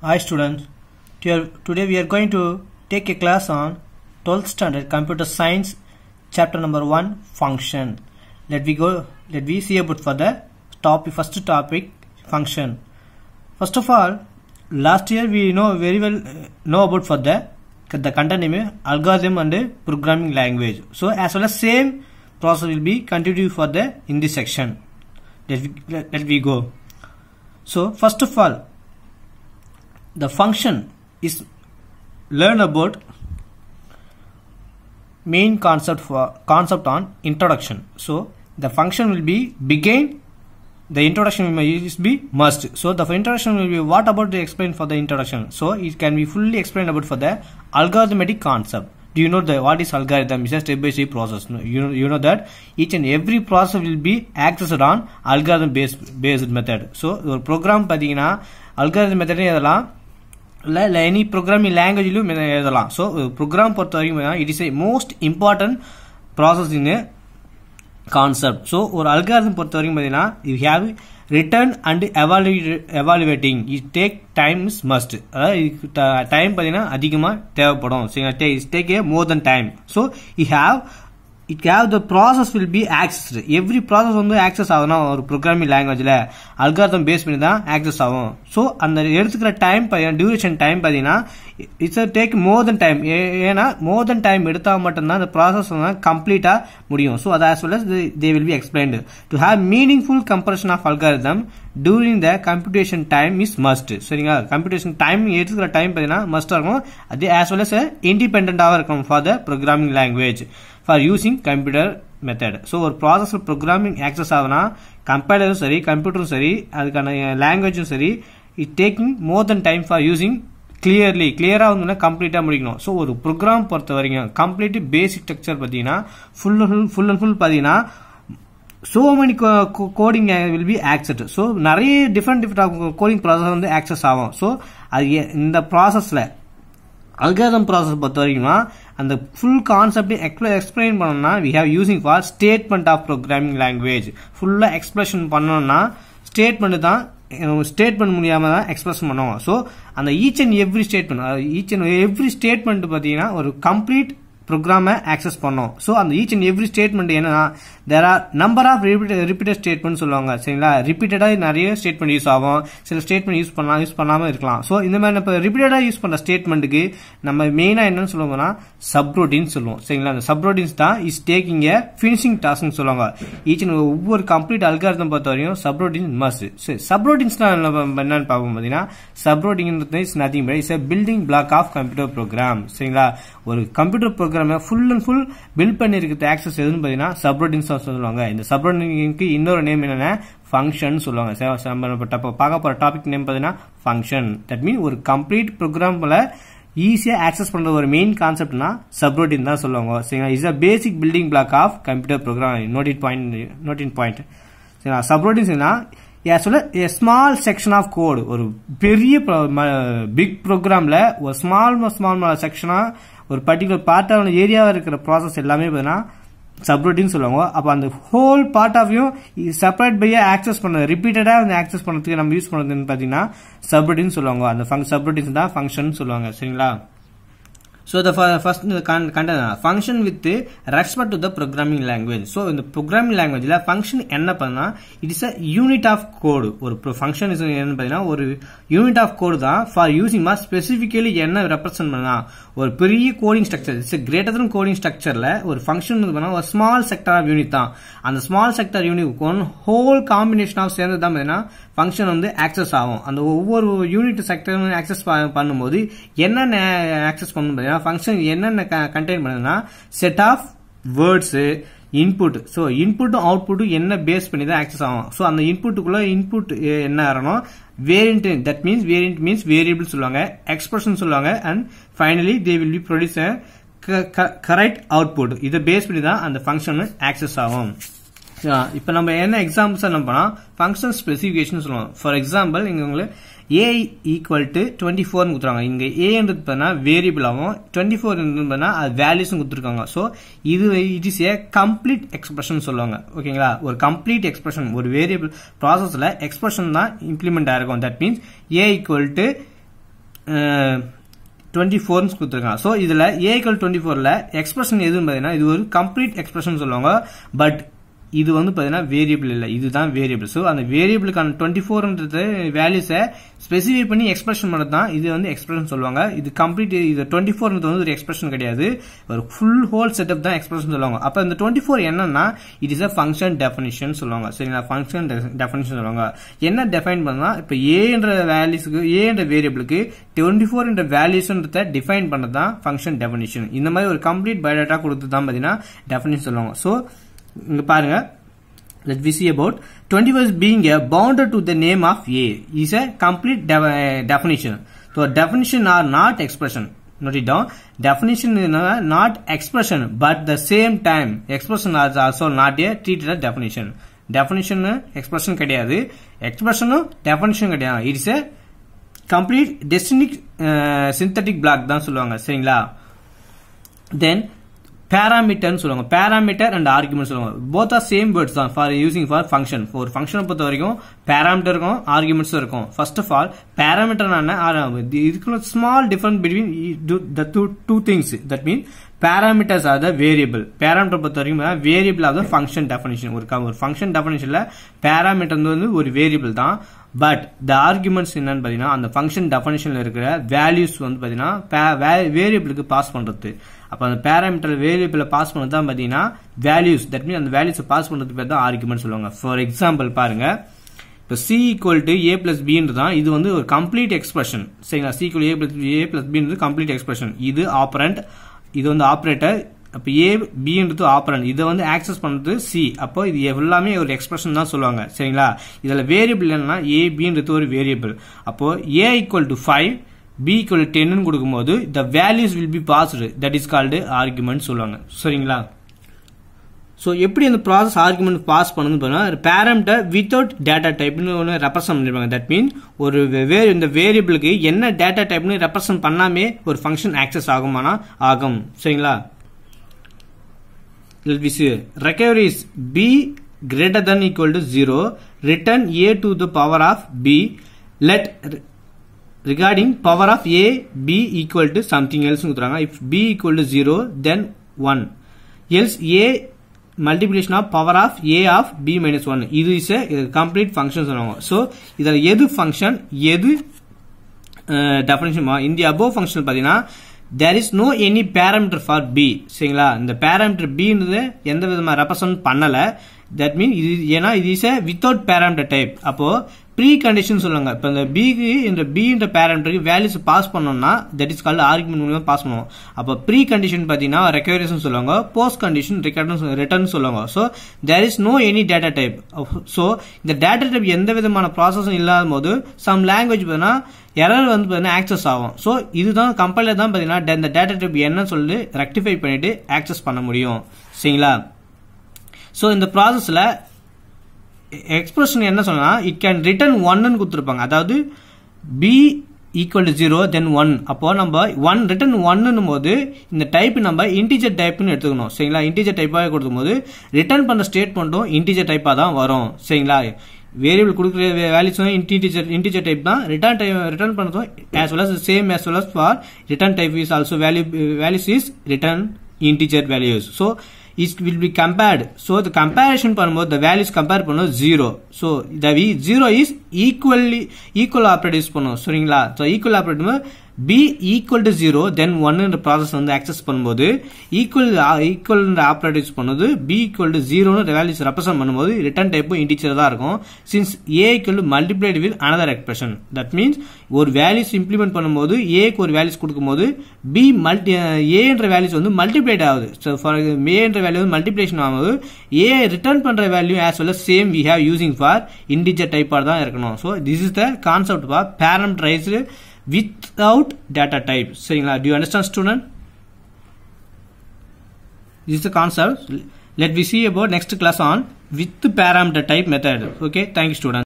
Hi students, today we are going to take a class on 12th standard computer science chapter number 1 function. Let we go, let we see about for the topic, first topic function. First of all, last year we know very well uh, know about for the, the content name algorithm and programming language. So as well as same process will be continued for the in this section. Let we, let, let we go. So first of all, the function is learn about main concept for concept on introduction so the function will be begin the introduction will be must so the introduction will be what about the explain for the introduction so it can be fully explained about for the algorithmic concept do you know the what is algorithm it's a step by step process you know you know that each and every process will be accessed on algorithm based based method so your program padina algorithm method இதெல்லாம் இல்லை இல்லை any programming லாங்குவேஜிலும் எழுதலாம் so program பொறுத்த வரைக்கும் it is a most important process in concept so ஒரு algorithm பொறுத்த வரைக்கும் பார்த்தீங்கன்னா you have return and evaluate evaluating it take time is must அதாவது இதுக்கு டைம் பார்த்தீங்கன்னா அதிகமாக தேவைப்படும் சரிங்களா they is take a more then time so you have it gave the process will be accessed every process வந்து access ஆகுனா ஒரு programming லாங்குவேஜில் அல்காரதம் பேஸ் பண்ணி தான் ஆக்சஸ் ஆகும் ஸோ அந்த எடுத்துக்கிற டைம் டியூரேஷன் டைம் பார்த்தீங்கன்னா it's take more then time ஏன்னா மோர் தென் டைம் எடுத்தால் மட்டும்தான் அந்த ப்ராசஸ் வந்து கம்ப்ளீட்டாக முடியும் ஸோ அது as well as they will be explained to have meaningful comparison of algorithm during the computation time is must சரிங்களா கம்ப்யூட்டேஷன் டைம் எடுத்துக்கிற டைம் பார்த்தீங்கன்னா மஸ்ட்டாக இருக்கும் அது ஆஸ் வெல் அஸ் இண்டிபெண்ட்டாக இருக்கும் for the programming language for using computer method so ஒரு ப்ராசஸில் ப்ரோக்ராமிங் ஆக்சஸ் ஆகுனா கம்பைலரும் சரி கம்ப்யூட்டரும் சரி அதுக்கான லாங்குவேஜும் சரி it taking more then time for using clearly கிளியராக வந்துன்னா கம்ப்ளீட்டாக முடிக்கணும் ஸோ ஒரு ப்ரோக்ராம் பொறுத்த வரைக்கும் கம்ப்ளீட் பேசிக் ஸ்ட்ரக்சர் பார்த்தீங்கன்னா full and full full and full பார்த்தீங்கன்னா so many coding will be accessed so நிறைய டிஃப்ரெண்ட் டிஃப்ரெண்ட் கோடிங் ப்ராசஸ் வந்து ஆக்சஸ் ஆகும் ஸோ அது இந்த ப்ராசஸில் அல்காதம் ப்ராசஸ் பொறுத்த வரைக்கும்னா அந்த ஃபுல் கான்செப்டையும் எக்ஸ்பிள எக்ஸ்பிளைன் பண்ணோம்னா we have using for statement of programming language ஃபுல்லாக எக்ஸ்பிரஷன் பண்ணணும்னா ஸ்டேட்மெண்ட் தான் ஸ்டேட்மெண்ட் மூலியமாக தான் எக்ஸ்பிரஸ் பண்ணுவோம் ஸோ அந்த each and every statement each and every statement பார்த்தீங்கன்னா ஒரு கம்ப்ளீட் ப்ரோக்ராமை ஆக்சஸ் பண்ணோம் ஸோ அந்த ஈச் அண்ட் எவ்ரி ஸ்டேட்மெண்ட் என்னன்னா there are number of repeated statement சொல்லுவாங்க சரிங்களா ரிப்பீட்டடாக நிறைய ஸ்டேட்மெண்ட் யூஸ் ஆகும் சில ஸ்டேட்மெண்ட் யூஸ் பண்ணலாம் யூஸ் பண்ணாமல் இருக்கலாம் ஸோ இந்த மாதிரி இப்போ ரிப்பீட்டடாக யூஸ் பண்ண ஸ்டேட்மெண்ட்டுக்கு நம்ம மெயினாக என்னன்னு சொல்லுவோம்னா சப்ரோட்டின்னு சொல்லுவோம் சரிங்களா அந்த சப்ரோட்டின்ஸ் தான் இஸ் டேக்கிங் ஏ ஃபினிஷிங் டாஸ்க்னு சொல்லுவாங்க ஈச் அண்ட் ஒவ்வொரு கம்ப்ளீட் அல்காரதம் பொறுத்த வரையும் சப்ரோட்டின் மஸ்ட் சரி சப்ரோட்டின்ஸ்னா என்னென்னு பார்ப்போம் பார்த்தீங்கன்னா subroutine is nothing but is building block of computer program சரிங்களா ஒரு கம்ப்யூட்டர் ப்ரோக்ராம் பார்க்குற ஃபுல் அண்ட் ஃபுல் பில்ட் பண்ணியிருக்க ஆக்சஸ் எதுன்னு பார்த்தீங்கன்னா சப்ரோட்டின்ஸ் சொல்லுவாங்க இந்த சப்ரோட்டினுக்கு இன்னொரு நேம் என்னென்ன ஃபங்க்ஷன் சொல்லுவாங்க நம்ம பார்க்க போகிற டாபிக் நேம் பார்த்தீங்கன்னா ஃபங்க்ஷன் தட் மீன் ஒரு கம்ப்ளீட் ப்ரோக்ராமில் ஈஸியாக ஆக்சஸ் பண்ணுற ஒரு மெயின் கான்செப்ட்னா சப்ரோட்டின் தான் சொல்லுவாங்க சரிங்களா is a basic building block of computer program noting point noting point சரிங்களா சப்ரோட்டின்ஸ்னா சொல்ல ஸ்மால் செக்ஷன் ஆஃப் கோடு ஒரு பெரிய பிக் ப்ரோக்ராமில் ஒரு ஸ்மால் ஸ்மால் செக்ஷனாக ஒரு பர்டிகுலர் பார்ட்டான ஏரியாவாக இருக்கிற ப்ராசஸ் எல்லாமே பார்த்தீங்கன்னா சப்ரூட்டின்னு சொல்லுவாங்க அப்போ அந்த ஹோல் பார்ட் ஆஃப்யும் செப்பரேட் பையா ஆக்சஸ் பண்ண ரிப்பீட்டடாக வந்து ஆக்சஸ் பண்ணுறதுக்கு நம்ம யூஸ் பண்ணுறதுன்னு பார்த்தீங்கன்னா சப்ரூட்டின்னு சொல்லுவாங்க அந்த ஃபங் சப்ரூட்டின்ஸ் தான் ஃபங்க்ஷன் சொல்லுவாங்க சரிங்களா so the first content function with respect to the programming language so இந்த ப்ரோக்ராமிங் லாங்குவேஜில் ஃபங்க்ஷன் என்ன பண்ணா it is a unit of code ஒரு ஃபங்க்ஷன் என்ன பார்த்தீங்கன்னா ஒரு யூனிட் ஆஃப் கோடு தான் ஃபார் யூசிங் ஸ்பெசிஃபிக்கலி என்ன ரெப்ரசென்ட் பண்ணா ஒரு பெரிய coding structure it's greater than coding ஸ்ட்ரக்சரில் ஒரு ஃபங்க்ஷன் வந்து பண்ணா ஒரு ஸ்மால் செக்டர் ஆஃப் யூனிட் தான் அந்த small sector unit whole combination of சேர்ந்து தான் பார்த்தீங்கன்னா ஃபங்க்ஷன் வந்து ஆக்சஸ் ஆகும் அந்த ஒவ்வொரு யூனிட் செக்டரும் ஆக்சஸ் பண்ணும்போது என்னென்ன ஆக்சஸ் பண்ணும் பார்த்தீங்கன்னா ஃபங்க்ஷன் என்னென்ன கண்டெயின் பண்ணுதுன்னா set of words input so இன்புட்டும் அவுட்புட்டும் என்ன பேஸ் பண்ணி தான் ஆக்சஸ் ஆகும் ஸோ அந்த இன்புட்டுக்குள்ள இன்புட் என்ன ஆகணும் variant that means variant means variable சொல்லுவாங்க எக்ஸ்பிரஷன் சொல்லுவாங்க and finally they will be produce correct output இதை பேஸ் பண்ணி தான் அந்த ஃபங்க்ஷன் ஆக்சஸ் ஆகும் இப்போ நம்ம என்ன எக்ஸாம்பிள்ஸ் என்ன பண்ணால் ஃபங்க்ஷன் ஸ்பெசிஃபிகேஷன் சொல்லுவோம் ஃபார் எக்ஸாம்பிள் இங்கே உங்களுக்கு ஏ ஈக்குவல் டு டுவெண்ட்டி ஃபோர்னு கொடுத்துருவாங்க இங்கே ஏன்றது வேரியபிள் ஆகும் டுவெண்ட்டி ஃபோர் பண்ணா அது வேல்யூஸும் கொடுத்துருக்காங்க ஸோ இது it is a complete expression சொல்லுவாங்க ஓகேங்களா ஒரு கம்ப்ளீட் எக்ஸ்பிரஷன் ஒரு வேரியபிள் ப்ராசஸில் எக்ஸ்பிரஷன் தான் இம்ப்ளிமெண்ட் ஆயிருக்கும் that means A equal to twenty ஃபோர்னு கொடுத்துருக்காங்க ஸோ இதில் ஏக்கள் டுவெண்ட்டி ஃபோரில் எக்ஸ்பிரஷன் எதுன்னு பார்த்தீங்கன்னா இது ஒரு கம்ப்ளீட் எக்ஸ்பிரஷன் சொல்லுவாங்க பட் இது வந்து பார்த்தீங்கன்னா வேரியபிள் இல்லை இதுதான் வேரியபிள் ஸோ அந்த வேரியபிளுக்கான டுவெண்ட்டி ஃபோர்ன்றது வேல்யூஸை ஸ்பெசிஃபை பண்ணி எக்ஸ்பிரஷன் பண்ணது தான் இது வந்து எக்ஸ்பிரஷன் சொல்லுவாங்க இது கம்ப்ளீட் இது டுவெண்ட்டி ஃபோர்ன்றது வந்து ஒரு எக்ஸ்பிரஷன் கிடையாது ஒரு ஃபுல் ஹோல் செட்டப் தான் எக்ஸ்பிரஷன் சொல்லுவாங்க அப்போ இந்த டுவெண்ட்டி ஃபோர் என்னன்னா it is a function definition சொல்லுவாங்க சரிங்களா ஃபங்க்ஷன் டெஃபினிஷன் சொல்லுவாங்க என்ன டெஃபைன் பண்ணா இப்போ ஏன்ற வேல்யூஸுக்கு ஏன்ற வேரியபிளுக்கு டுவெண்ட்டி ஃபோர் என்ற வேல்யூஸ்ன்றத டிஃபைன் பண்ணுறது தான் ஃபங்க்ஷன் டெஃபினிஷன் இந்த மாதிரி ஒரு கம்ப்ளீட் பயோடேட்டா கொடுத்து தான் பார்த்தீங்கன்னா டெஃபினிஷன் சொல்லுவாங்க ஸோ இங்க let we see about 20 was being a bounded to the name of a is a complete de definition so definition are not expression note it down definition is not expression but the same time expression is also not a treated as definition definition expression கிடையாது expression definition கிடையாது it is a complete distinct uh, synthetic block தான் சொல்லுவாங்க சரிங்களா then பேராமீட்டர்னு சொல்லுவாங்க parameter and argument சொல்லுவாங்க both are same words தான் for using for function ஒரு ஃபங்க்ஷனை பொறுத்த வரைக்கும் பேராமீட்டர் இருக்கும் ஆர்குமெண்ட்ஸ் இருக்கும் ஃபர்ஸ்ட் ஆஃப் ஆல் பேராமீட்டர் என்ன இதுக்குள்ள small difference between the two two things that mean parameters are the variable parameter பொறுத்த வரைக்கும் variable of the function definition ஒரு ஃபங்க்ஷன் டெஃபினேஷன்ல பேராமீட்டர் வந்து ஒரு வேரியபிள் தான் பட் த ஆர்குமெண்ட்ஸ் என்னன்னு பார்த்தீங்கன்னா அந்த ஃபங்க்ஷன் டெஃபனிஷனில் இருக்கிற வேல்யூஸ் வந்து பார்த்தீங்கன்னா வேரியபிளுக்கு பாஸ் பண்ணுறது அப்போ அந்த பேராமீட்டர் வேரியபிளை பாஸ் பண்ணது தான் பார்த்தீங்கன்னா வேல்யூஸ் தட் மீன் அந்த வேல்யூஸை பாஸ் பண்ணுறது பேர் தான் ஆர்குமெண்ட் சொல்லுவாங்க ஃபார் எக்ஸாம்பிள் பாருங்க இப்போ C equal to A plus பின்னு தான் இது வந்து ஒரு கம்ப்ளீட் எக்ஸ்பிரஷன் சரிங்களா C equal A plus A plus பின்றது கம்ப்ளீட் எக்ஸ்பிரஷன் இது ஆப்ரண்ட் இது வந்து ஆப்ரேட்டர் அப்போ ஏ பின்றது ஆப்பரன் இதை வந்து ஆக்சஸ் பண்ணுறது சி அப்போ இது எல்லாமே ஒரு எக்ஸ்பிரஷன் தான் சொல்லுவாங்க சரிங்களா இதில் வேரியபிள் என்னன்னா ஏ பின்றது ஒரு வேரியபிள் அப்போது A equal to five B equal டென்னு கொடுக்கும்போது the values will be passed that is called argument சொல்லுவாங்க சரிங்களா ஸோ எப்படி அந்த ப்ராசஸ் ஆர்குமெண்ட் பாஸ் பண்ணுது பார்த்தீங்கன்னா பேரம்ட்டை வித்தவுட் டேட்டா டைப்னு ஒன்று ரெப்ரசன்ட் பண்ணிருப்பாங்க தட் மீன் ஒரு வேறு இந்த வேரியபிளுக்கு என்ன டேட்டா டைப்னு ரெப்ரசன்ட் பண்ணாமே ஒரு ஃபங்க்ஷன் ஆக்சஸ் ஆகுமானா ஆகும் சரிங்களா let me see recovery is b greater than equal to 0 return a to the power of b let regarding power of a b equal to something else if b equal to 0 then 1 else a multiplication of power of a of b minus 1 this is a complete function சொன்னாங்க so இதில் எது function this uh, definition in the above function there is no any parameter for B சரிங்களா இந்த parameter பின்றது எந்த விதமாக represent பண்ணலை that mean இது ஏன்னா இது is a without parameter type அப்போது ப்ரீ கண்டிஷன் சொல்லுவாங்க இப்போ இந்த பிக்கு இந்த பின்ற பேரண்ட்டுக்கு வேல்யூஸ் பாஸ் பண்ணோம்னா தட் இஸ் கால்டு ஆர்குமெண்ட் மூலியமாக பாஸ் பண்ணுவோம் அப்போ ப்ரீ கண்டிஷன் பார்த்தீங்கன்னா ரெக்கவரேஷன் சொல்லுவாங்க போஸ்ட் கண்டிஷன் ரெக்கார்டு ரிட்டர்ன் சொல்லுவாங்க so there is no any data type so இந்த டேட்டா டைப் எந்த விதமான ப்ராசஸும் இல்லாத போது சம் லாங்குவேஜ் பார்த்தீங்கன்னா எரர் வந்து பார்த்தீங்கன்னா ஆக்சஸ் ஆகும் ஸோ இதுதான் கம்பெனியில் தான் பார்த்தீங்கன்னா இந்த டேட்டா டைப் என்னன்னு சொல்லி ரெக்டிஃபை பண்ணிவிட்டு ஆக்சஸ் பண்ண முடியும் சரிங்களா ஸோ இந்த ப்ராசஸில் எக்ஸ்பிரஷன் என்ன சொன்னா இட் கேன் ரிட்டர்ன் ஒன்னு கொடுத்துருப்பாங்க அதாவது B equal to zero then one அப்போ நம்ம ஒன் ரிட்டன் ஒன்னும் போது இந்த டைப் நம்ம இன்டீஜர் டைப்னு எடுத்துக்கணும் சரிங்களா இன்டீஜர் டைப்பாக கொடுக்கும்போது ரிட்டர்ன் பண்ண ஸ்டேட்மெண்ட்டும் இன்டீஜர் டைப்பாக தான் வரும் சரிங்களா வேரியபிள் கொடுக்குற வேல்யூஸும் இன்டீஜர் இன்டீஜர் டைப் தான் ரிட்டர்ன் டைப் ரிட்டர்ன் பண்ணதும் as well as same as well as for return type is also value values is return integer values so it will be compared. So the comparison பண்ணும்போது the values compare பண்ணும் 0. So the 0 is equally equal operator use So சரிங்களா so equal B equal to zero then ஒன்னுன்ற process வந்து access பண்ணும்போது equal ஈக்குவல்ன்ற operate use பண்ணும்போது B equal to ஜீரோன்னு values represent பண்ணும்போது ரிட்டர்ன் டைப்பும் இன்டிச்சர் தான் இருக்கும் since A equal to multiplied with another expression that means ஒரு வேல்யூஸ் இம்ப்ளிமெண்ட் பண்ணும்போது ஏக்கு ஒரு வேல்யூஸ் கொடுக்கும்போது பி மல்டி ஏன்ற வேல்யூஸ் வந்து மல்டிப்ளைட் ஆகுது ஸோ ஃபார் ஏன்ற வேல்யூ வந்து மல்டிப்ளேஷன் ஆகும்போது ஏ ரிட்டர்ன் பண்ணுற value as well same we have using for integer டைப்பாக தான் இருக்கணும் so this is the concept for parameterized without data type சரிங்களா do you understand student this is the concept let we see about next class on with parameter type method okay thank you student